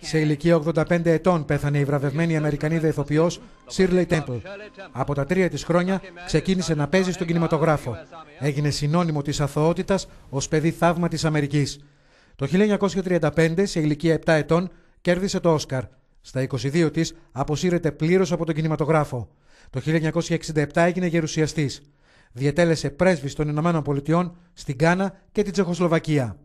Σε ηλικία 85 ετών πέθανε η βραβευμένη Αμερικανίδα ηθοποιός Shirley Temple. Από τα τρία της χρόνια ξεκίνησε να παίζει στον κινηματογράφο. Έγινε συνώνυμο της αθωότητας ως παιδί θαύμα της Αμερικής. Το 1935, σε ηλικία 7 ετών, κέρδισε το Όσκαρ. Στα 22 της αποσύρεται πλήρως από τον κινηματογράφο. Το 1967 έγινε γερουσιαστής. Διετέλεσε πρέσβη των Ηνωμένων Πολιτειών στην Κάνα και την Τσεχοσλοβακία.